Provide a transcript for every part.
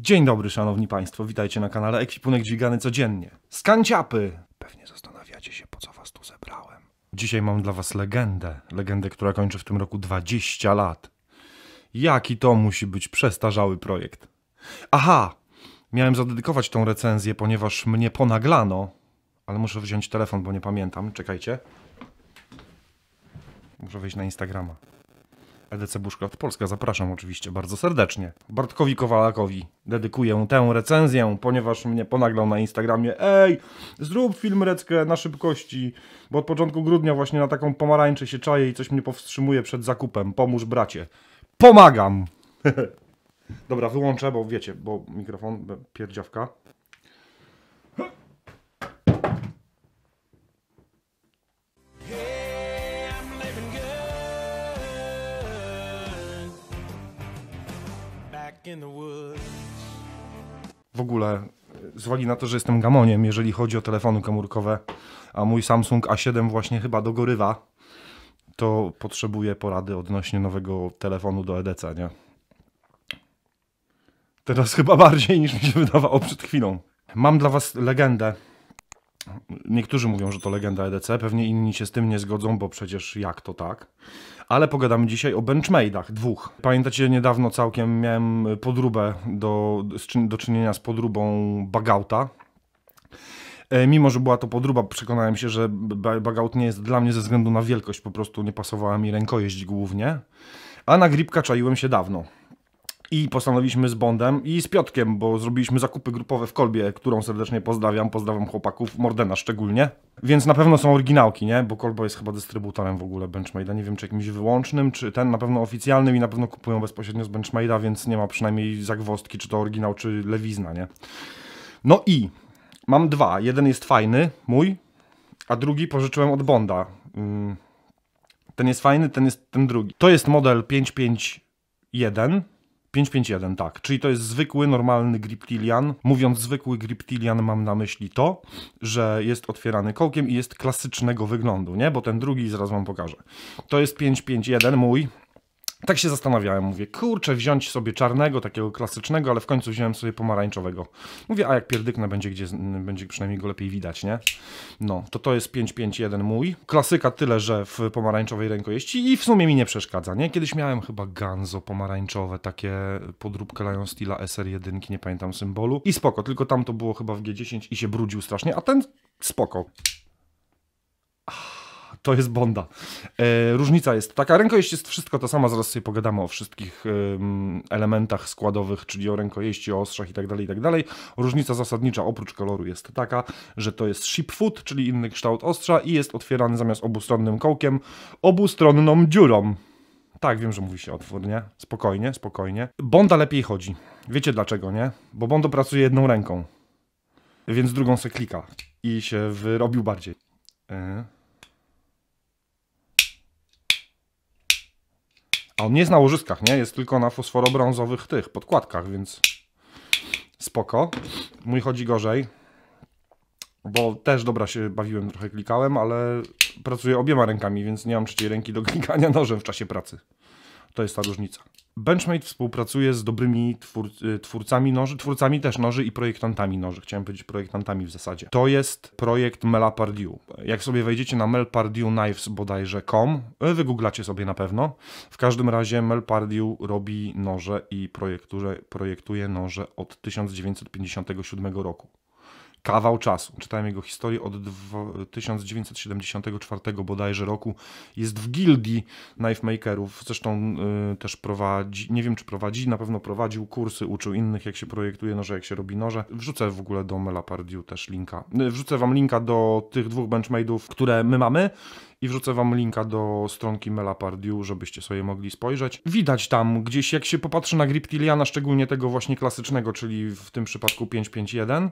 Dzień dobry, szanowni państwo, witajcie na kanale Ekipunek Dźwigany Codziennie. Skanciapy! Pewnie zastanawiacie się, po co was tu zebrałem. Dzisiaj mam dla was legendę. Legendę, która kończy w tym roku 20 lat. Jaki to musi być przestarzały projekt. Aha! Miałem zadedykować tą recenzję, ponieważ mnie ponaglano. Ale muszę wziąć telefon, bo nie pamiętam. Czekajcie. Muszę wejść na Instagrama. EDC Bushcraft Polska. Zapraszam oczywiście bardzo serdecznie. Bartkowi Kowalakowi dedykuję tę recenzję, ponieważ mnie ponaglał na Instagramie Ej, zrób film Reckę na szybkości, bo od początku grudnia właśnie na taką pomarańczę się czaję i coś mnie powstrzymuje przed zakupem. Pomóż bracie. Pomagam! Dobra, wyłączę, bo wiecie, bo mikrofon, pierdziawka. W ogóle e, zwali na to, że jestem gamoniem, jeżeli chodzi o telefony komórkowe, a mój Samsung A7 właśnie chyba dogorywa, to potrzebuję porady odnośnie nowego telefonu do EDC, nie? Teraz chyba bardziej niż mi się wydawało przed chwilą. Mam dla was legendę. No. Niektórzy mówią, że to legenda EDC, pewnie inni się z tym nie zgodzą, bo przecież jak to tak? Ale pogadamy dzisiaj o benchmade'ach, dwóch. Pamiętacie, niedawno całkiem miałem podróbę do, do czynienia z podróbą Bagauta, e, Mimo, że była to podróba, przekonałem się, że Bagaut nie jest dla mnie ze względu na wielkość, po prostu nie pasowała mi rękojeść głównie. A na gripka czaiłem się dawno. I postanowiliśmy z Bondem i z Piotkiem, bo zrobiliśmy zakupy grupowe w Kolbie, którą serdecznie pozdrawiam, pozdrawiam chłopaków, Mordena szczególnie. Więc na pewno są oryginałki, nie? Bo Kolbo jest chyba dystrybutorem w ogóle Benchmade'a, nie wiem czy jakimś wyłącznym, czy ten, na pewno oficjalnym i na pewno kupują bezpośrednio z Benchmade'a, więc nie ma przynajmniej zagwostki, czy to oryginał, czy lewizna, nie? No i mam dwa, jeden jest fajny, mój, a drugi pożyczyłem od Bonda. Mm. Ten jest fajny, ten jest ten drugi. To jest model 551 551, tak. Czyli to jest zwykły, normalny Griptilian. Mówiąc zwykły Griptilian, mam na myśli to, że jest otwierany kołkiem i jest klasycznego wyglądu, nie? Bo ten drugi zaraz wam pokażę. To jest 551, mój tak się zastanawiałem, mówię, kurczę, wziąć sobie czarnego, takiego klasycznego, ale w końcu wziąłem sobie pomarańczowego. Mówię, a jak pierdyknę, będzie, gdzie, będzie przynajmniej go lepiej widać, nie? No, to to jest 551 mój. Klasyka tyle, że w pomarańczowej rękojeści i w sumie mi nie przeszkadza, nie? Kiedyś miałem chyba ganzo pomarańczowe, takie podróbkę Lion Steela SR1, nie pamiętam symbolu. I spoko, tylko tam to było chyba w G10 i się brudził strasznie, a ten spoko to jest Bonda. E, różnica jest taka, rękojeść jest wszystko to samo, zaraz sobie pogadamy o wszystkich elementach składowych, czyli o rękojeści, o ostrzach tak, tak dalej. Różnica zasadnicza oprócz koloru jest taka, że to jest ship foot, czyli inny kształt ostrza i jest otwierany zamiast obustronnym kołkiem, obustronną dziurą. Tak, wiem, że mówi się otwórnie. Spokojnie, spokojnie. Bonda lepiej chodzi. Wiecie dlaczego, nie? Bo Bondo pracuje jedną ręką. Więc drugą se klika i się wyrobił bardziej. Yy. A on nie jest na łożyskach, nie? Jest tylko na fosforobrązowych tych podkładkach, więc spoko. Mój chodzi gorzej, bo też dobra się bawiłem, trochę klikałem, ale pracuję obiema rękami, więc nie mam trzeciej ręki do klikania nożem w czasie pracy. To jest ta różnica. Benchmade współpracuje z dobrymi twór, y, twórcami noży, twórcami też noży i projektantami noży. Chciałem powiedzieć projektantami w zasadzie. To jest projekt Mela Jak sobie wejdziecie na melpardiuknives bodajże.com, y, wygooglacie sobie na pewno. W każdym razie Melpardiu robi noże i projektuje noże od 1957 roku kawał czasu. Czytałem jego historię od 1974 bodajże roku. Jest w gildii makerów. zresztą y, też prowadzi, nie wiem czy prowadzi, na pewno prowadził kursy, uczył innych jak się projektuje noże, jak się robi noże. Wrzucę w ogóle do Melapardiu też linka. Y, wrzucę wam linka do tych dwóch benchmadeów, które my mamy i wrzucę wam linka do stronki Melapardiu, żebyście sobie mogli spojrzeć. Widać tam gdzieś, jak się popatrzy na grip szczególnie tego właśnie klasycznego, czyli w tym przypadku 551,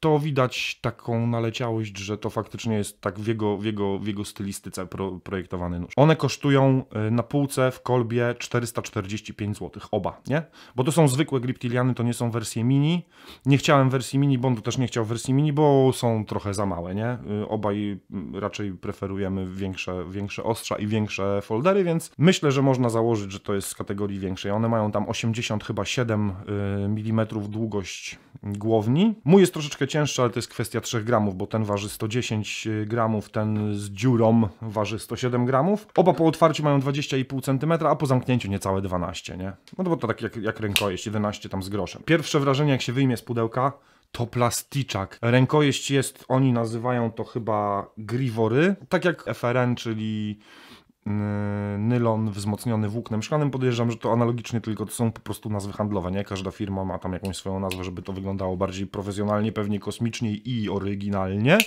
to widać taką naleciałość, że to faktycznie jest tak w jego, w jego, w jego stylistyce pro, projektowany nóż. One kosztują y, na półce w kolbie 445 zł, oba, nie? Bo to są zwykłe Griptiliany, to nie są wersje mini. Nie chciałem wersji mini, Bondu też nie chciał wersji mini, bo są trochę za małe, nie? Y, obaj mm, raczej preferujemy w większe, większe ostrza i większe foldery, więc myślę, że można założyć, że to jest z kategorii większej. One mają tam 80 chyba 7 y, mm długość głowni. Mój jest troszeczkę cięższy, ale to jest kwestia 3 gramów, bo ten waży 110 y, gramów, ten z dziurą waży 107 gramów. Oba po otwarciu mają 20,5 cm, a po zamknięciu niecałe 12, nie? No to bo to tak jak, jak rękojeść, 11 tam z groszem. Pierwsze wrażenie, jak się wyjmie z pudełka, to plasticzak. Rękojeść jest, oni nazywają to chyba griwory, tak jak FRN, czyli mm, nylon wzmocniony włóknem szklanym. Podejrzewam, że to analogicznie, tylko to są po prostu nazwy handlowe, nie? Każda firma ma tam jakąś swoją nazwę, żeby to wyglądało bardziej profesjonalnie, pewnie kosmicznie i oryginalnie.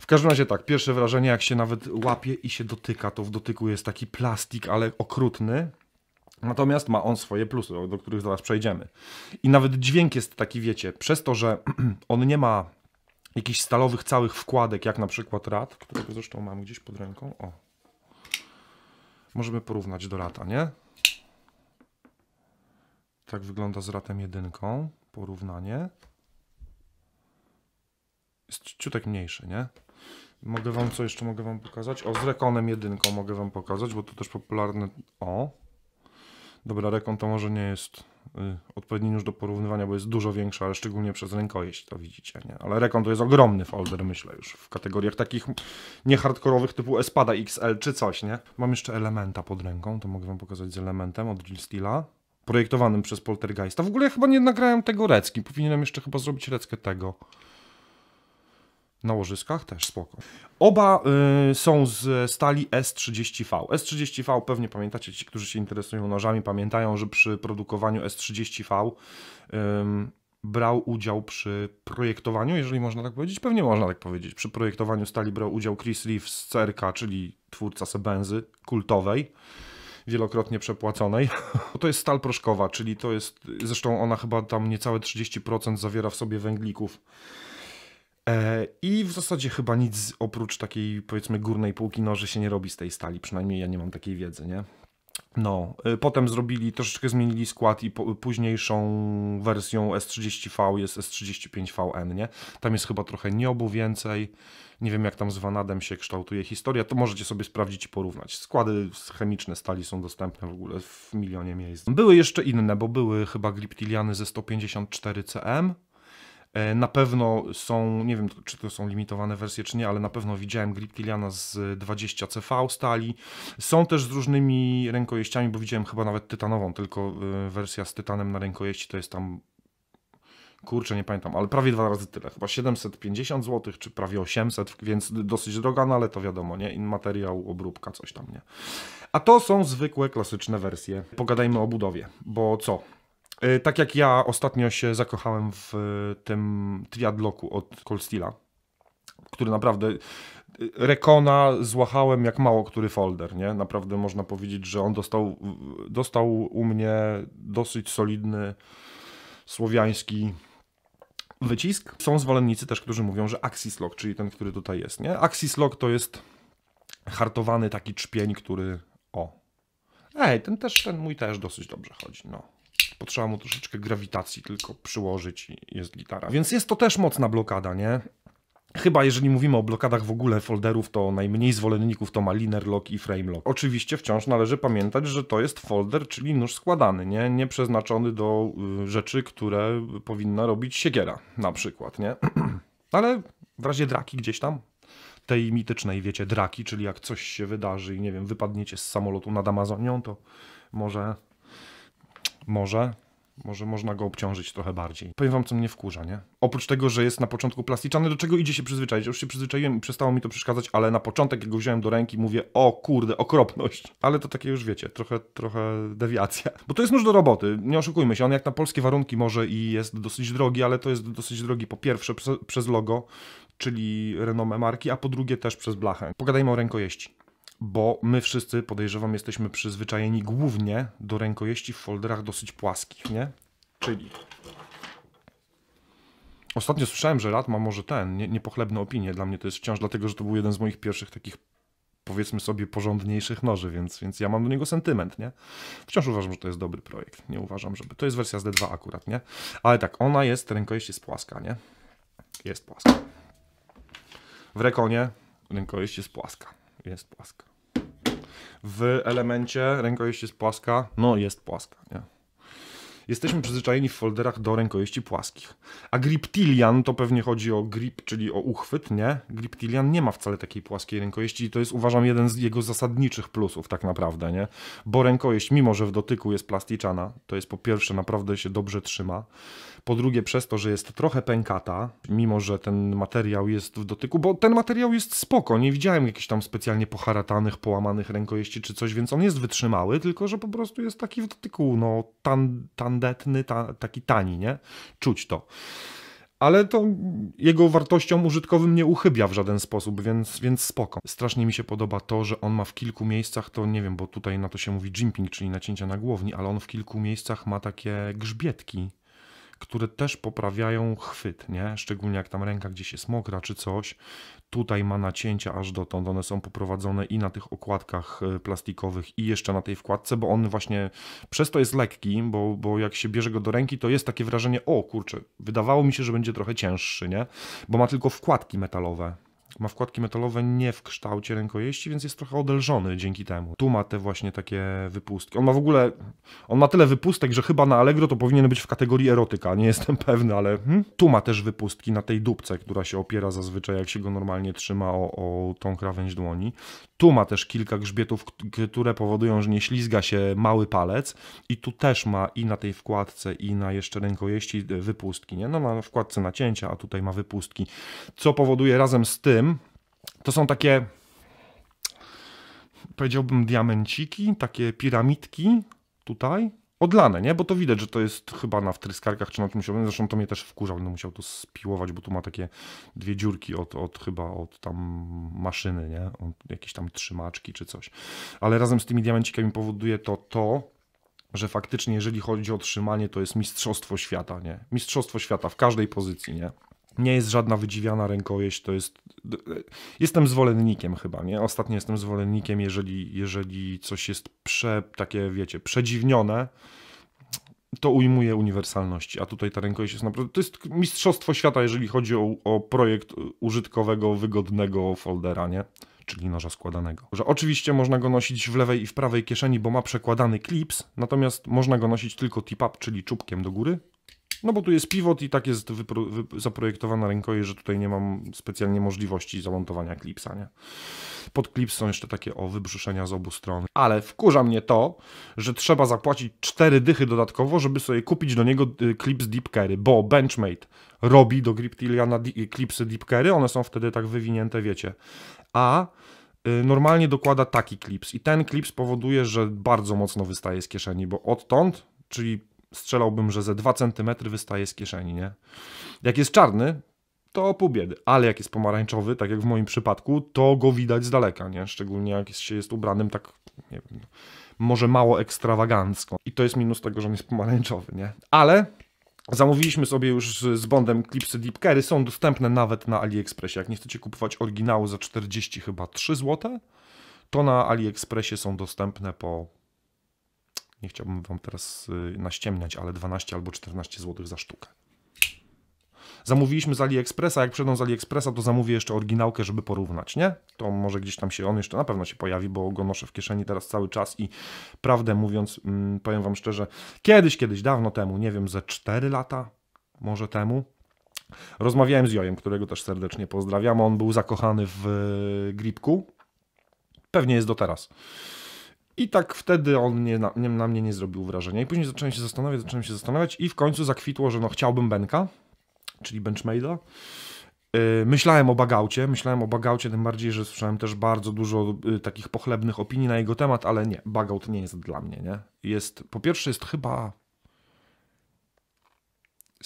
W każdym razie tak, pierwsze wrażenie, jak się nawet łapie i się dotyka, to w dotyku jest taki plastik, ale okrutny. Natomiast ma on swoje plusy, do których zaraz przejdziemy. I nawet dźwięk jest taki, wiecie, przez to, że on nie ma jakichś stalowych całych wkładek, jak na przykład rad, którego zresztą mam gdzieś pod ręką. O. Możemy porównać do rata, nie? Tak wygląda z ratem jedynką. Porównanie. Jest ciutek mniejszy, nie? Mogę wam, co jeszcze mogę wam pokazać? O, z rekonem jedynką mogę wam pokazać, bo to też popularne. O. Dobra, rekon to może nie jest y, odpowiedni już do porównywania, bo jest dużo większa, ale szczególnie przez rękojeść to widzicie, nie? Ale Rekon to jest ogromny folder, myślę już, w kategoriach takich niehardkorowych typu Espada XL czy coś, nie? Mam jeszcze Elementa pod ręką, to mogę wam pokazać z Elementem od Jill Steela, projektowanym przez Poltergeista. W ogóle ja chyba nie nagrałem tego Recki, powinienem jeszcze chyba zrobić Reckę tego. Na łożyskach też spoko. Oba y, są z stali S30V. S30V pewnie pamiętacie, ci, którzy się interesują nożami, pamiętają, że przy produkowaniu S30V y, brał udział przy projektowaniu, jeżeli można tak powiedzieć, pewnie można tak powiedzieć. Przy projektowaniu stali brał udział Chris Reeves z CRK, czyli twórca Sebenzy kultowej wielokrotnie przepłaconej. To jest stal proszkowa, czyli to jest, zresztą ona chyba tam niecałe 30% zawiera w sobie węglików. E, I w zasadzie chyba nic oprócz takiej powiedzmy górnej półki noży się nie robi z tej stali, przynajmniej ja nie mam takiej wiedzy, nie? No, y, potem zrobili, troszeczkę zmienili skład i po, późniejszą wersją S30V jest S35VN, nie? Tam jest chyba trochę niobu więcej, nie wiem jak tam z Vanadem się kształtuje historia, to możecie sobie sprawdzić i porównać. Składy chemiczne stali są dostępne w ogóle w milionie miejsc. Były jeszcze inne, bo były chyba gliptiliany ze 154 cm, E, na pewno są, nie wiem czy to są limitowane wersje czy nie, ale na pewno widziałem Grid z 20 CV stali. Są też z różnymi rękojeściami, bo widziałem chyba nawet tytanową, tylko e, wersja z tytanem na rękojeści to jest tam kurczę, nie pamiętam, ale prawie dwa razy tyle, chyba 750 zł, czy prawie 800, więc dosyć droga, no ale to wiadomo, nie? In materiał, obróbka, coś tam, nie? A to są zwykłe, klasyczne wersje. Pogadajmy o budowie, bo co? E, tak jak ja ostatnio się zakochałem w e, tym triadloku od Cold Steela, który naprawdę e, Rekona złachałem jak mało który folder, nie? Naprawdę można powiedzieć, że on dostał, dostał u mnie dosyć solidny słowiański wycisk. Są zwolennicy też, którzy mówią, że Axis Lock, czyli ten, który tutaj jest, nie? Axis Lock to jest hartowany taki czpień, który... O! Ej, ten też, ten mój też dosyć dobrze chodzi, no potrzeba mu troszeczkę grawitacji tylko przyłożyć i jest gitara. Więc jest to też mocna blokada, nie? Chyba jeżeli mówimy o blokadach w ogóle folderów, to najmniej zwolenników to ma liner lock i frame lock. Oczywiście wciąż należy pamiętać, że to jest folder, czyli nóż składany, nie, nie przeznaczony do y, rzeczy, które powinna robić siekiera na przykład, nie? Ale w razie draki gdzieś tam, tej mitycznej, wiecie, draki, czyli jak coś się wydarzy i nie wiem, wypadniecie z samolotu nad Amazonią, to może może. Może można go obciążyć trochę bardziej. Powiem wam, co mnie wkurza, nie? Oprócz tego, że jest na początku plasticzany, do czego idzie się przyzwyczaić? Już się przyzwyczaiłem i przestało mi to przeszkadzać, ale na początek, jak go wziąłem do ręki, mówię, o kurde, okropność. Ale to takie już wiecie, trochę, trochę dewiacja. Bo to jest nóż do roboty, nie oszukujmy się, on jak na polskie warunki może i jest dosyć drogi, ale to jest dosyć drogi po pierwsze przez logo, czyli renomę marki, a po drugie też przez blachę. Pogadajmy o rękojeści bo my wszyscy, podejrzewam, jesteśmy przyzwyczajeni głównie do rękojeści w folderach dosyć płaskich, nie? Czyli Ostatnio słyszałem, że Rat ma może ten, nie, niepochlebne opinie. Dla mnie to jest wciąż dlatego, że to był jeden z moich pierwszych takich, powiedzmy sobie, porządniejszych noży, więc, więc ja mam do niego sentyment, nie? Wciąż uważam, że to jest dobry projekt. Nie uważam, żeby... To jest wersja z D2 akurat, nie? Ale tak, ona jest, rękojeść jest płaska, nie? Jest płaska. W Rekonie rękojeść jest płaska jest płaska. W elemencie rękojeść jest płaska, no jest płaska, nie? jesteśmy przyzwyczajeni w folderach do rękojeści płaskich. A griptilian to pewnie chodzi o grip, czyli o uchwyt, nie? Griptilian nie ma wcale takiej płaskiej rękojeści i to jest uważam jeden z jego zasadniczych plusów tak naprawdę, nie? Bo rękojeść, mimo że w dotyku jest plasticzana, to jest po pierwsze naprawdę się dobrze trzyma, po drugie przez to, że jest trochę pękata, mimo że ten materiał jest w dotyku, bo ten materiał jest spoko, nie widziałem jakichś tam specjalnie poharatanych, połamanych rękojeści czy coś, więc on jest wytrzymały, tylko że po prostu jest taki w dotyku, no, tan, tan tandetny, ta, taki tani, nie? Czuć to. Ale to jego wartością użytkowym nie uchybia w żaden sposób, więc, więc spoko. Strasznie mi się podoba to, że on ma w kilku miejscach, to nie wiem, bo tutaj na to się mówi jimping, czyli nacięcia na głowni, ale on w kilku miejscach ma takie grzbietki, które też poprawiają chwyt, nie? Szczególnie jak tam ręka gdzieś jest mokra czy coś, tutaj ma nacięcia aż dotąd, one są poprowadzone i na tych okładkach e, plastikowych i jeszcze na tej wkładce, bo on właśnie przez to jest lekki, bo, bo jak się bierze go do ręki, to jest takie wrażenie, o kurczę, wydawało mi się, że będzie trochę cięższy, nie? Bo ma tylko wkładki metalowe, ma wkładki metalowe nie w kształcie rękojeści, więc jest trochę odelżony dzięki temu. Tu ma te właśnie takie wypustki. On ma w ogóle, on ma tyle wypustek, że chyba na Allegro to powinien być w kategorii erotyka, nie jestem pewny, ale hmm? tu ma też wypustki na tej dupce, która się opiera zazwyczaj, jak się go normalnie trzyma o, o tą krawędź dłoni. Tu ma też kilka grzbietów, które powodują, że nie ślizga się mały palec i tu też ma i na tej wkładce i na jeszcze rękojeści wypustki, nie? No na wkładce nacięcia, a tutaj ma wypustki, co powoduje razem z tym, tym, to są takie, powiedziałbym, diamenciki, takie piramidki tutaj, odlane, nie? Bo to widać, że to jest chyba na wtryskarkach czy na czymś innym. Zresztą to mnie też wkurzał, będę no musiał to spiłować, bo tu ma takie dwie dziurki od, od chyba od tam maszyny, nie? Od jakieś tam trzymaczki czy coś. Ale razem z tymi diamencikami powoduje to to, że faktycznie jeżeli chodzi o trzymanie, to jest mistrzostwo świata, nie? Mistrzostwo świata w każdej pozycji, nie? nie jest żadna wydziwiana rękojeść, to jest... E, jestem zwolennikiem chyba, nie? Ostatnio jestem zwolennikiem, jeżeli, jeżeli coś jest prze, takie, wiecie, przedziwnione, to ujmuje uniwersalności, a tutaj ta rękojeść jest naprawdę... To jest mistrzostwo świata, jeżeli chodzi o, o projekt użytkowego, wygodnego foldera, nie? czyli noża składanego. Że oczywiście można go nosić w lewej i w prawej kieszeni, bo ma przekładany klips, natomiast można go nosić tylko tip-up, czyli czubkiem do góry, no bo tu jest pivot i tak jest zaprojektowana rękoje, że tutaj nie mam specjalnie możliwości zamontowania klipsa, nie? Pod klips są jeszcze takie o wybrzuszenia z obu stron. Ale wkurza mnie to, że trzeba zapłacić cztery dychy dodatkowo, żeby sobie kupić do niego y, klips Deep Carry, bo Benchmate robi do Griptiliana y, klipsy Deep Carry, one są wtedy tak wywinięte, wiecie. A y, normalnie dokłada taki klips i ten klips powoduje, że bardzo mocno wystaje z kieszeni, bo odtąd, czyli strzelałbym, że ze 2 cm wystaje z kieszeni, nie? Jak jest czarny, to pół biedy, ale jak jest pomarańczowy, tak jak w moim przypadku, to go widać z daleka, nie? Szczególnie jak jest, się jest ubranym tak, nie wiem, może mało ekstrawagancko. I to jest minus tego, że on jest pomarańczowy, nie? Ale Zamówiliśmy sobie już z Bondem klipsy Deep Carry, są dostępne nawet na AliExpressie. Jak nie chcecie kupować oryginału za 40 chyba 3 zł, to na AliExpressie są dostępne po nie chciałbym Wam teraz y, naściemniać, ale 12 albo 14 zł za sztukę. Zamówiliśmy z AliExpressa, jak przyjdą z AliExpressa, to zamówię jeszcze oryginałkę, żeby porównać, nie? To może gdzieś tam się on jeszcze na pewno się pojawi, bo go noszę w kieszeni teraz cały czas i prawdę mówiąc, mm, powiem Wam szczerze, kiedyś, kiedyś, dawno temu, nie wiem, ze 4 lata może temu, rozmawiałem z Jojem, którego też serdecznie pozdrawiam, on był zakochany w y, Gripku, pewnie jest do teraz. I tak wtedy on nie, nie, na mnie nie zrobił wrażenia. I później zacząłem się zastanawiać, zacząłem się zastanawiać i w końcu zakwitło, że no chciałbym Benka, czyli Benchmaila. Y, myślałem o Bagaucie, myślałem o Bagaucie, tym bardziej, że słyszałem też bardzo dużo y, takich pochlebnych opinii na jego temat, ale nie, Bagaut nie jest dla mnie, nie? Jest, po pierwsze jest chyba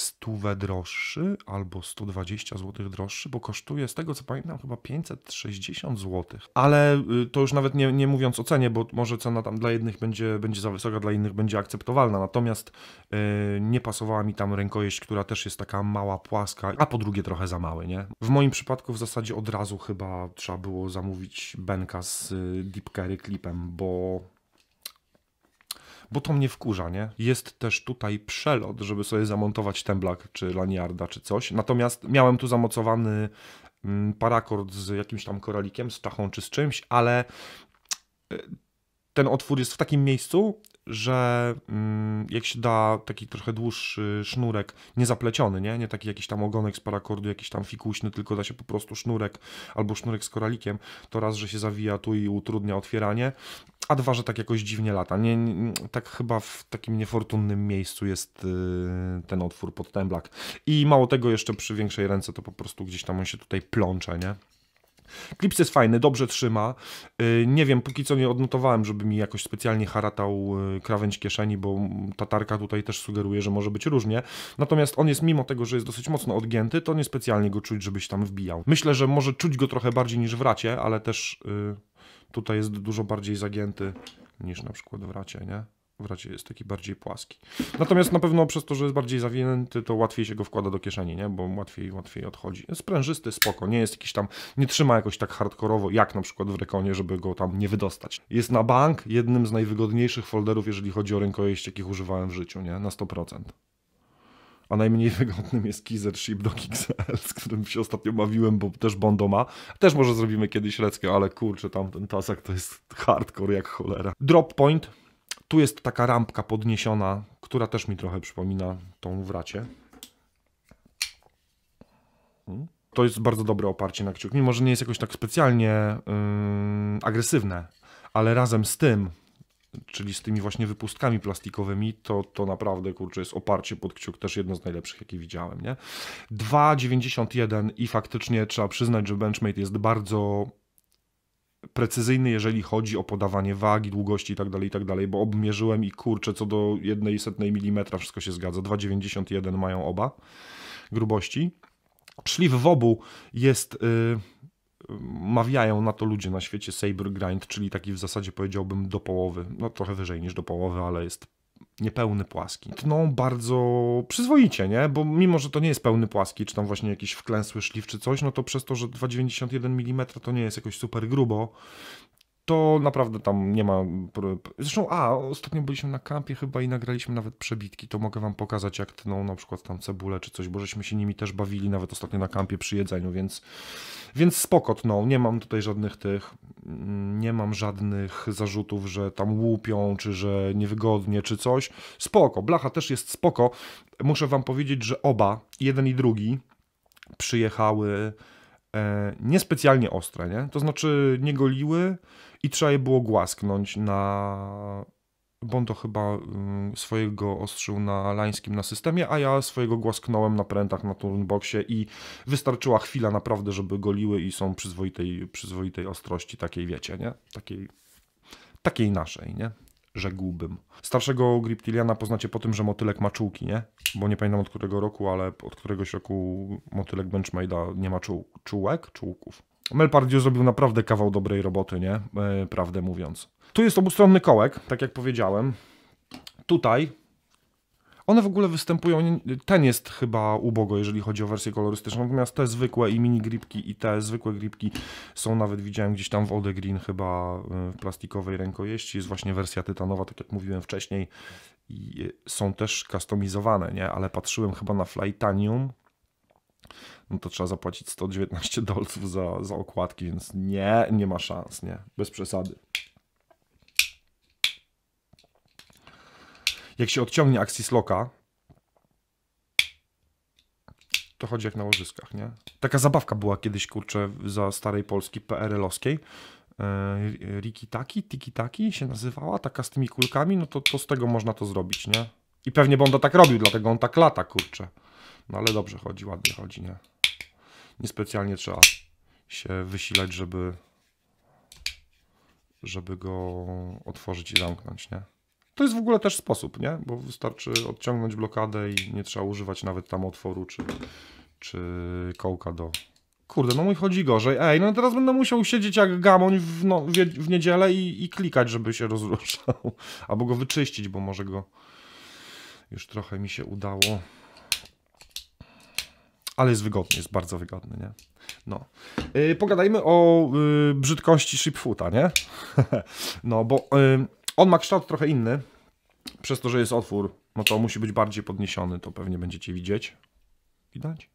stówę droższy albo 120 zł droższy, bo kosztuje z tego co pamiętam chyba 560 zł. Ale y, to już nawet nie, nie mówiąc o cenie, bo może cena tam dla jednych będzie, będzie za wysoka, dla innych będzie akceptowalna. Natomiast yy, nie pasowała mi tam rękojeść, która też jest taka mała, płaska, a po drugie trochę za mały, nie? W moim przypadku w zasadzie od razu chyba trzeba było zamówić Benka z y, Deep Carry Clipem, bo bo to mnie wkurza, nie? Jest też tutaj przelot, żeby sobie zamontować temblak, czy laniarda, czy coś. Natomiast miałem tu zamocowany mm, parakord z jakimś tam koralikiem, z czachą czy z czymś, ale e, ten otwór jest w takim miejscu, że mm, jak się da taki trochę dłuższy sznurek, nie zapleciony, nie? nie taki jakiś tam ogonek z parakordu, jakiś tam fikuśny, tylko da się po prostu sznurek albo sznurek z koralikiem, to raz, że się zawija tu i utrudnia otwieranie, a dwa, że tak jakoś dziwnie lata. Nie, nie, tak chyba w takim niefortunnym miejscu jest yy, ten otwór pod ten blak. I mało tego, jeszcze przy większej ręce to po prostu gdzieś tam on się tutaj plącze, nie? Klips jest fajny, dobrze trzyma. Y, nie wiem, póki co nie odnotowałem, żeby mi jakoś specjalnie haratał y, krawędź kieszeni, bo tatarka tutaj też sugeruje, że może być różnie. Natomiast on jest, mimo tego, że jest dosyć mocno odgięty, to niespecjalnie go czuć, żebyś tam wbijał. Myślę, że może czuć go trochę bardziej niż w racie, ale też... Yy Tutaj jest dużo bardziej zagięty niż na przykład w racie, nie? W racie jest taki bardziej płaski. Natomiast na pewno przez to, że jest bardziej zawinięty, to łatwiej się go wkłada do kieszeni, nie? Bo łatwiej, łatwiej odchodzi. Sprężysty, spoko, nie jest jakiś tam, nie trzyma jakoś tak hardkorowo, jak na przykład w Rekonie, żeby go tam nie wydostać. Jest na bank jednym z najwygodniejszych folderów, jeżeli chodzi o rękojeść, jakich używałem w życiu, nie? Na 100% a najmniej wygodnym jest Kizer Ship do XL, z którym się ostatnio bawiłem, bo też Bondo ma. Też może zrobimy kiedyś leckie, ale kurczę, tam ten tasak to jest hardcore jak cholera. Drop point. Tu jest taka rampka podniesiona, która też mi trochę przypomina tą w racie. Hmm. to jest bardzo dobre oparcie na kciuk. Mimo, że nie jest jakoś tak specjalnie yy, agresywne, ale razem z tym czyli z tymi właśnie wypustkami plastikowymi, to, to naprawdę, kurczę, jest oparcie pod kciuk też jedno z najlepszych, jakie widziałem, nie? 2,91 i faktycznie trzeba przyznać, że Benchmade jest bardzo precyzyjny, jeżeli chodzi o podawanie wagi, długości itd., tak itd., tak bo obmierzyłem i kurczę, co do jednej setnej milimetra wszystko się zgadza. 2,91 mają oba grubości. Szlif w obu jest... Yy mawiają na to ludzie na świecie saber grind, czyli taki w zasadzie powiedziałbym do połowy, no trochę wyżej niż do połowy, ale jest niepełny płaski. Tną bardzo przyzwoicie, nie? Bo mimo, że to nie jest pełny płaski, czy tam właśnie jakiś wklęsły szlif czy coś, no to przez to, że 2,91 mm to nie jest jakoś super grubo, to naprawdę tam nie ma. Zresztą, a ostatnio byliśmy na kampie chyba i nagraliśmy nawet przebitki. To mogę wam pokazać, jak tną na przykład tam cebulę czy coś, bo żeśmy się nimi też bawili nawet ostatnio na kampie przy jedzeniu, więc, więc spoko tną. Nie mam tutaj żadnych tych, mm, nie mam żadnych zarzutów, że tam łupią, czy że niewygodnie, czy coś. Spoko, blacha też jest spoko. Muszę wam powiedzieć, że oba, jeden i drugi, przyjechały. E, niespecjalnie ostre, nie? To znaczy nie goliły, i trzeba je było głasknąć na... Bo to chyba mm, swojego ostrzył na lańskim na systemie, a ja swojego głasknąłem na prętach na turnboxie i wystarczyła chwila naprawdę, żeby goliły i są przyzwoitej, przyzwoitej ostrości, takiej wiecie, nie? Takiej, takiej naszej, nie? rzekłbym. Starszego Griptiliana poznacie po tym, że motylek ma czułki, nie? Bo nie pamiętam od którego roku, ale od któregoś roku motylek Benchmade'a nie ma czuł, czułek, czułków. Melpardiu zrobił naprawdę kawał dobrej roboty, nie? E, prawdę mówiąc. Tu jest obustronny kołek, tak jak powiedziałem. Tutaj one w ogóle występują, ten jest chyba ubogo, jeżeli chodzi o wersję kolorystyczną, natomiast te zwykłe i mini gripki i te zwykłe gripki są nawet, widziałem gdzieś tam w Ode Green chyba e, w plastikowej rękojeści, jest właśnie wersja tytanowa, tak jak mówiłem wcześniej i są też customizowane, nie? ale patrzyłem chyba na Flytanium, no to trzeba zapłacić 119 dolców za, za okładki, więc nie, nie ma szans, nie, bez przesady. Jak się odciągnie Axis Locka, to chodzi jak na łożyskach, nie? Taka zabawka była kiedyś, kurczę, za starej Polski PRL-owskiej. E, Riki Taki, Tiki Taki się nazywała, taka z tymi kulkami, no to, to z tego można to zrobić, nie? I pewnie Bonda tak robił, dlatego on tak lata, kurczę. No ale dobrze chodzi, ładnie chodzi, nie? niespecjalnie trzeba się wysilać, żeby, żeby go otworzyć i zamknąć, nie? To jest w ogóle też sposób, nie? Bo wystarczy odciągnąć blokadę i nie trzeba używać nawet tam otworu czy, czy kołka do... Kurde, no mój chodzi gorzej. Ej, no teraz będę musiał siedzieć jak gamoń w, no, w, w niedzielę i, i klikać, żeby się rozruszał. Albo go wyczyścić, bo może go już trochę mi się udało ale jest wygodny, jest bardzo wygodny, nie? No. Yy, pogadajmy o yy, brzydkości Shipfoota, nie? no, bo yy, on ma kształt trochę inny, przez to, że jest otwór, no to musi być bardziej podniesiony, to pewnie będziecie widzieć. Widać?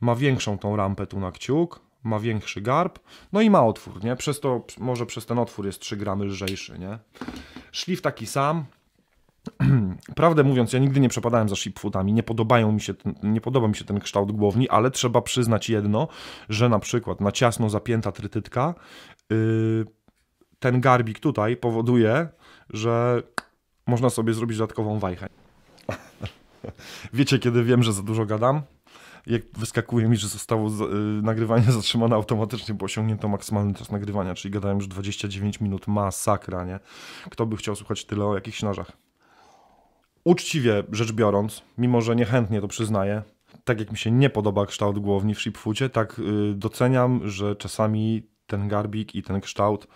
Ma większą tą rampę tu na kciuk, ma większy garb, no i ma otwór, nie? Przez to, może przez ten otwór jest 3 gramy lżejszy, nie? Szlif taki sam, Prawdę mówiąc, ja nigdy nie przepadałem za shipfoodami, nie, podobają mi się ten, nie podoba mi się ten kształt głowni, ale trzeba przyznać jedno, że na przykład na ciasno zapięta trytytka yy, ten garbik tutaj powoduje, że można sobie zrobić dodatkową wajchę. Wiecie, kiedy wiem, że za dużo gadam? Jak wyskakuje mi, że zostało z, yy, nagrywanie zatrzymane automatycznie, bo osiągnięto maksymalny czas nagrywania, czyli gadałem już 29 minut, masakra, nie? Kto by chciał słuchać tyle o jakichś nożach? uczciwie rzecz biorąc, mimo że niechętnie to przyznaję, tak jak mi się nie podoba kształt głowni w Shipfucie, tak y, doceniam, że czasami ten garbik i ten kształt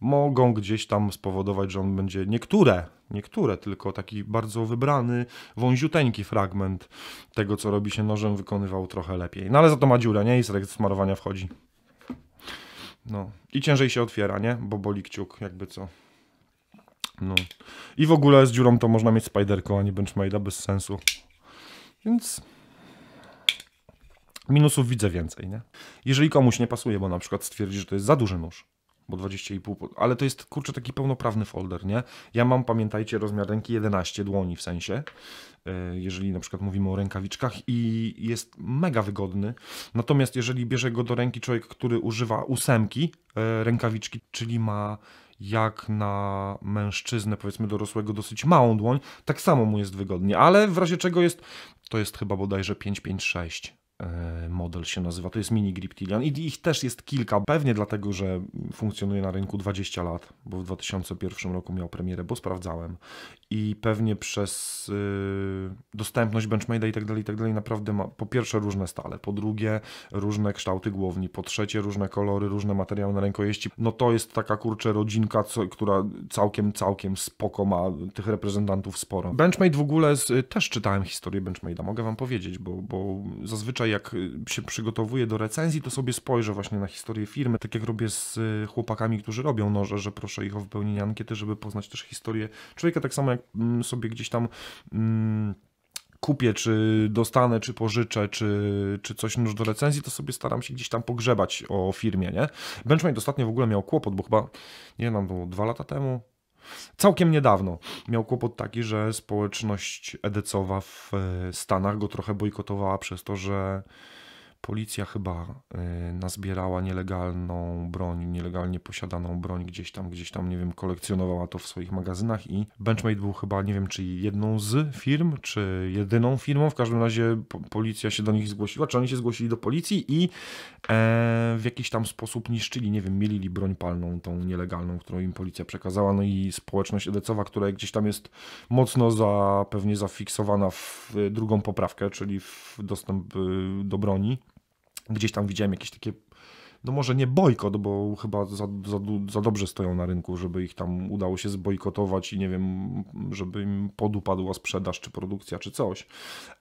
mogą gdzieś tam spowodować, że on będzie niektóre, niektóre tylko taki bardzo wybrany, wąziuteńki fragment tego, co robi się nożem, wykonywał trochę lepiej. No ale za to ma dziurę, nie? I z smarowania wchodzi. No. I ciężej się otwiera, nie? Bo boli kciuk, jakby co. No. I w ogóle z dziurą to można mieć Spiderko, a nie Benchmade'a, bez sensu. Więc minusów widzę więcej, nie? Jeżeli komuś nie pasuje, bo na przykład stwierdzi, że to jest za duży nóż, bo 20,5, ale to jest kurczę taki pełnoprawny folder, nie? Ja mam, pamiętajcie, rozmiar ręki 11 dłoni w sensie, e, jeżeli na przykład mówimy o rękawiczkach i jest mega wygodny. Natomiast jeżeli bierze go do ręki człowiek, który używa ósemki e, rękawiczki, czyli ma jak na mężczyznę, powiedzmy dorosłego, dosyć małą dłoń, tak samo mu jest wygodnie, ale w razie czego jest, to jest chyba bodajże 556. E, model się nazywa, to jest mini Griptilian i ich też jest kilka, pewnie dlatego, że funkcjonuje na rynku 20 lat, bo w 2001 roku miał premierę, bo sprawdzałem i pewnie przez yy, dostępność Benchmade i tak dalej, i tak dalej naprawdę ma po pierwsze różne stale, po drugie różne kształty głowni, po trzecie różne kolory, różne materiały na rękojeści, no to jest taka kurczę rodzinka, co, która całkiem, całkiem spoko ma tych reprezentantów sporo. Benchmade w ogóle, z, y, też czytałem historię benchmada, mogę wam powiedzieć, bo, bo zazwyczaj jak y, się przygotowuję do recenzji, to sobie spojrzę właśnie na historię firmy, tak jak robię z y, chłopakami, którzy robią noże, że proszę ich o wypełnienie ankiety, żeby poznać też historię człowieka, tak samo jak mm, sobie gdzieś tam... Mm, kupię, czy dostanę, czy pożyczę, czy, czy coś już do recenzji, to sobie staram się gdzieś tam pogrzebać o firmie, nie? Benchmade ostatnio w ogóle miał kłopot, bo chyba, nie wiem, było dwa lata temu, Całkiem niedawno miał kłopot taki, że społeczność edecowa w e, Stanach go trochę bojkotowała przez to, że Policja chyba y, nazbierała nielegalną broń, nielegalnie posiadaną broń gdzieś tam, gdzieś tam, nie wiem, kolekcjonowała to w swoich magazynach i Benchmade był chyba, nie wiem, czy jedną z firm, czy jedyną firmą. W każdym razie policja się do nich zgłosiła, czy oni się zgłosili do policji i e, w jakiś tam sposób niszczyli, nie wiem, mielili broń palną, tą nielegalną, którą im policja przekazała, no i społeczność edecowa, która gdzieś tam jest mocno za, pewnie zafiksowana w drugą poprawkę, czyli w dostęp y, do broni, Gdzieś tam widziałem jakieś takie no może nie bojkot, bo chyba za, za, za, dobrze stoją na rynku, żeby ich tam udało się zbojkotować i nie wiem, żeby im podupadła sprzedaż czy produkcja czy coś,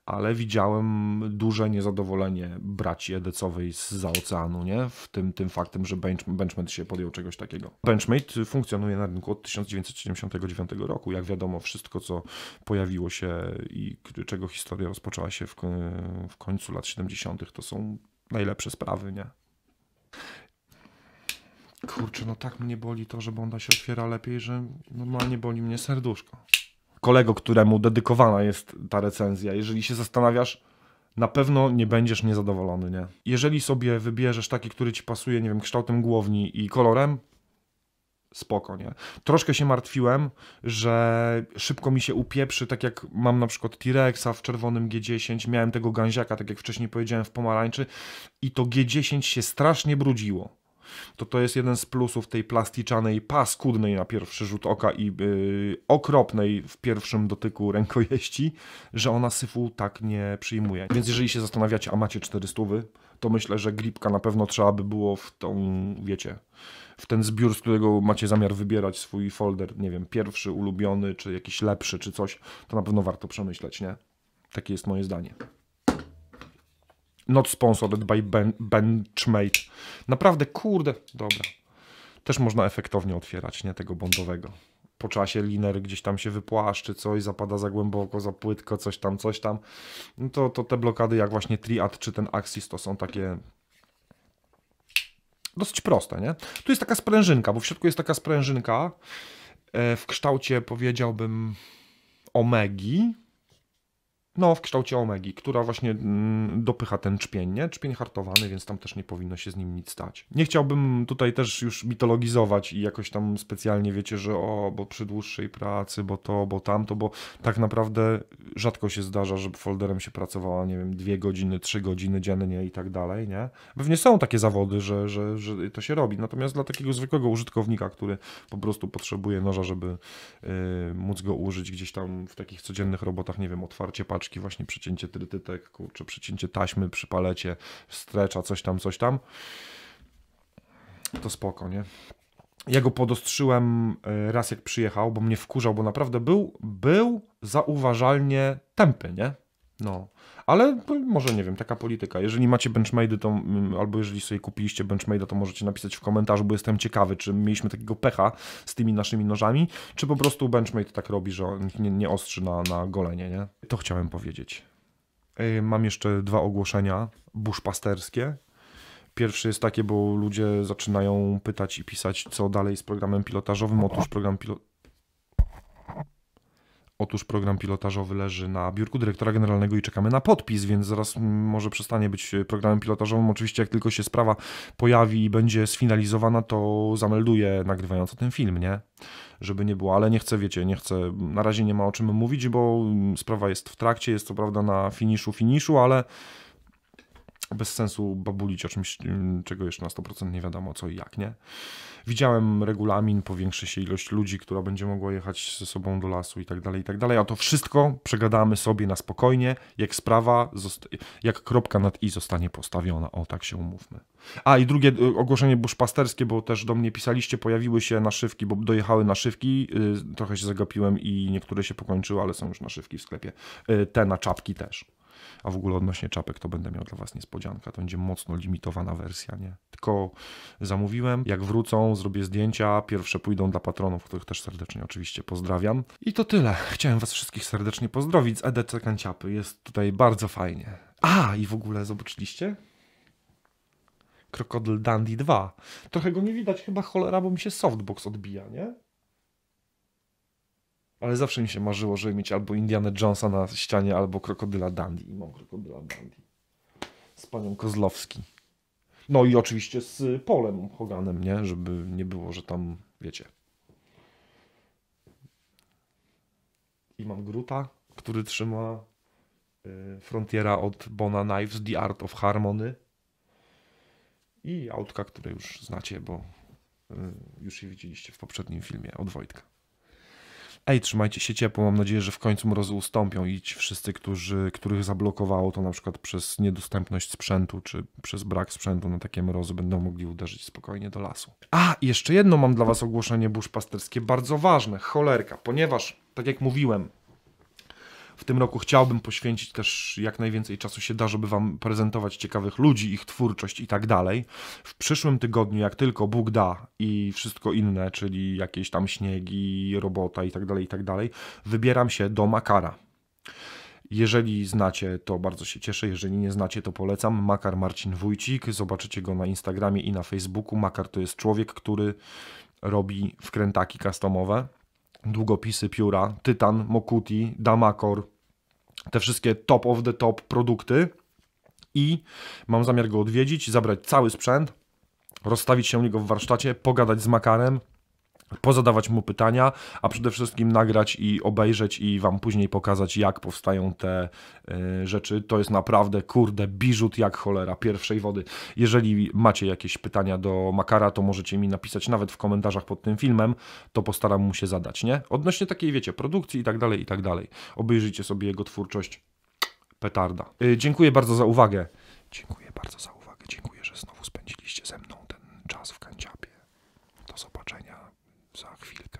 ale widziałem duże niezadowolenie braci Edecowej z za oceanu, nie? W tym, tym faktem, że bench, Benchmade się podjął czegoś takiego. Benchmade funkcjonuje na rynku od 1979 roku. Jak wiadomo, wszystko co pojawiło się i czego historia rozpoczęła się w, w końcu lat 70. to są najlepsze sprawy, nie? Kurczę, no tak mnie boli to, że Bonda się otwiera lepiej, że normalnie boli mnie serduszko. Kolego, któremu dedykowana jest ta recenzja, jeżeli się zastanawiasz, na pewno nie będziesz niezadowolony, nie? Jeżeli sobie wybierzesz taki, który ci pasuje, nie wiem, kształtem głowni i kolorem, spoko, nie? Troszkę się martwiłem, że szybko mi się upieprzy, tak jak mam na przykład T-Rexa w czerwonym G10, miałem tego gęziaka, tak jak wcześniej powiedziałem, w pomarańczy i to G10 się strasznie brudziło to to jest jeden z plusów tej plasticzanej, paskudnej na pierwszy rzut oka i yy, okropnej w pierwszym dotyku rękojeści, że ona syfu tak nie przyjmuje. Więc jeżeli się zastanawiacie, a macie 400, to myślę, że gripka na pewno trzeba by było w tą, wiecie, w ten zbiór, z którego macie zamiar wybierać swój folder, nie wiem, pierwszy, ulubiony, czy jakiś lepszy, czy coś, to na pewno warto przemyśleć, nie? Takie jest moje zdanie. Not sponsored by ben Benchmate. Naprawdę, kurde, dobra. Też można efektownie otwierać, nie? Tego bondowego. Po czasie liner gdzieś tam się wypłaszczy, coś zapada za głęboko, za płytko, coś tam, coś tam. No to, to te blokady, jak właśnie Triad czy ten Axis, to są takie dosyć proste, nie? Tu jest taka sprężynka, bo w środku jest taka sprężynka e, w kształcie, powiedziałbym, omegi no, w kształcie omegi, która właśnie mm, dopycha ten czpień, nie? Czpień hartowany, więc tam też nie powinno się z nim nic stać. Nie chciałbym tutaj też już mitologizować i jakoś tam specjalnie wiecie, że o, bo przy dłuższej pracy, bo to, bo tamto, bo tak naprawdę rzadko się zdarza, żeby folderem się pracowała, nie wiem, dwie godziny, trzy godziny dziennie i tak dalej, nie? Pewnie są takie zawody, że, że, że to się robi, natomiast dla takiego zwykłego użytkownika, który po prostu potrzebuje noża, żeby y, móc go użyć gdzieś tam w takich codziennych robotach, nie wiem, otwarcie patrz haczki, właśnie przecięcie trytytek, kurczę, przecięcie taśmy przy palecie, strecza, coś tam, coś tam. To spoko, nie? Ja go podostrzyłem e, raz jak przyjechał, bo mnie wkurzał, bo naprawdę był, był zauważalnie tępy, nie? No. Ale może, nie wiem, taka polityka. Jeżeli macie benchmade, to mm, albo jeżeli sobie kupiliście benchmade'a, to możecie napisać w komentarzu, bo jestem ciekawy, czy mieliśmy takiego pecha z tymi naszymi nożami, czy po prostu benchmade tak robi, że nie, nie ostrzy na, na golenie, nie? To chciałem powiedzieć. Mam jeszcze dwa ogłoszenia buszpasterskie. Pierwszy jest takie, bo ludzie zaczynają pytać i pisać, co dalej z programem pilotażowym. Otóż program pilotażowy Otóż program pilotażowy leży na biurku dyrektora generalnego i czekamy na podpis, więc zaraz mm, może przestanie być e, programem pilotażowym. Oczywiście, jak tylko się sprawa pojawi i będzie sfinalizowana, to zamelduję nagrywając o tym film, nie? Żeby nie było, ale nie chcę, wiecie, nie chcę, mm, na razie nie ma o czym mówić, bo mm, sprawa jest w trakcie, jest to prawda na finiszu, finiszu, ale bez sensu babulić o czymś, mm, czego jeszcze na 100% nie wiadomo co i jak, nie? Widziałem regulamin, powiększy się ilość ludzi, która będzie mogła jechać ze sobą do lasu i tak dalej, i tak dalej, a to wszystko przegadamy sobie na spokojnie, jak sprawa, jak kropka nad i zostanie postawiona, o tak się umówmy. A i drugie y, ogłoszenie buszpasterskie, bo też do mnie pisaliście, pojawiły się naszywki, bo dojechały naszywki, y, trochę się zagapiłem i niektóre się pokończyły, ale są już naszywki w sklepie, y, te na czapki też. A w ogóle odnośnie czapek to będę miał dla Was niespodziankę. To będzie mocno limitowana wersja, nie? Tylko zamówiłem, jak wrócą, zrobię zdjęcia, pierwsze pójdą dla patronów, których też serdecznie oczywiście pozdrawiam. I to tyle. Chciałem Was wszystkich serdecznie pozdrowić z EDC Kanciapy. Jest tutaj bardzo fajnie. A, i w ogóle zobaczyliście? Krokodyl Dandy 2. Trochę go nie widać, chyba cholera, bo mi się softbox odbija, nie? Ale zawsze mi się marzyło, żeby mieć albo Indiana Jonesa na ścianie, albo krokodyla Dandy. I mam krokodyla Dandy. Z panią Kozlowski. No i oczywiście z Polem Hoganem, nie? Żeby nie było, że tam, wiecie. I mam Gruta, który trzyma e, Frontiera od Bona Knives, The Art of Harmony. I autka, które już znacie, bo e, już je widzieliście w poprzednim filmie od Wojtka. Ej, trzymajcie się ciepło, mam nadzieję, że w końcu mrozy ustąpią i ci wszyscy, którzy, których zablokowało to na przykład przez niedostępność sprzętu czy przez brak sprzętu na takie mrozy będą mogli uderzyć spokojnie do lasu. A, jeszcze jedno mam dla was ogłoszenie buszpasterskie, bardzo ważne, cholerka, ponieważ, tak jak mówiłem, w tym roku chciałbym poświęcić też jak najwięcej czasu się da, żeby wam prezentować ciekawych ludzi, ich twórczość i tak dalej. W przyszłym tygodniu, jak tylko Bóg da i wszystko inne, czyli jakieś tam śniegi, robota i tak dalej, i tak dalej, wybieram się do Makara. Jeżeli znacie, to bardzo się cieszę. Jeżeli nie znacie, to polecam. Makar Marcin Wójcik. Zobaczycie go na Instagramie i na Facebooku. Makar to jest człowiek, który robi wkrętaki customowe długopisy pióra, Tytan, Mokuti, Damakor, te wszystkie top of the top produkty i mam zamiar go odwiedzić, zabrać cały sprzęt, rozstawić się u niego w warsztacie, pogadać z Makarem, pozadawać mu pytania, a przede wszystkim nagrać i obejrzeć i wam później pokazać, jak powstają te y, rzeczy. To jest naprawdę, kurde, biżut jak cholera pierwszej wody. Jeżeli macie jakieś pytania do Makara, to możecie mi napisać nawet w komentarzach pod tym filmem, to postaram mu się zadać, nie? Odnośnie takiej, wiecie, produkcji i tak dalej, i tak dalej. Obejrzyjcie sobie jego twórczość. Petarda. Y, dziękuję bardzo za uwagę. Dziękuję bardzo za uwagę. Dziękuję, że znowu spędziliście ze mną ten czas w kanciapie. Sag chwilkę.